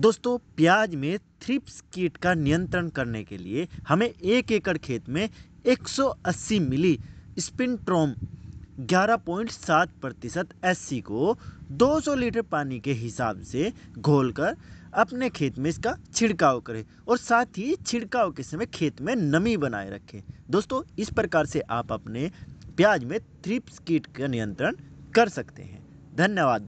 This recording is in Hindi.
दोस्तों प्याज में थ्रिप्स कीट का नियंत्रण करने के लिए हमें एक एकड़ खेत में 180 मिली स्पिनट्रोम 11.7 प्रतिशत एस को 200 लीटर पानी के हिसाब से घोलकर अपने खेत में इसका छिड़काव करें और साथ ही छिड़काव के समय खेत में नमी बनाए रखें दोस्तों इस प्रकार से आप अपने प्याज में थ्रिप्स कीट का नियंत्रण कर सकते हैं धन्यवाद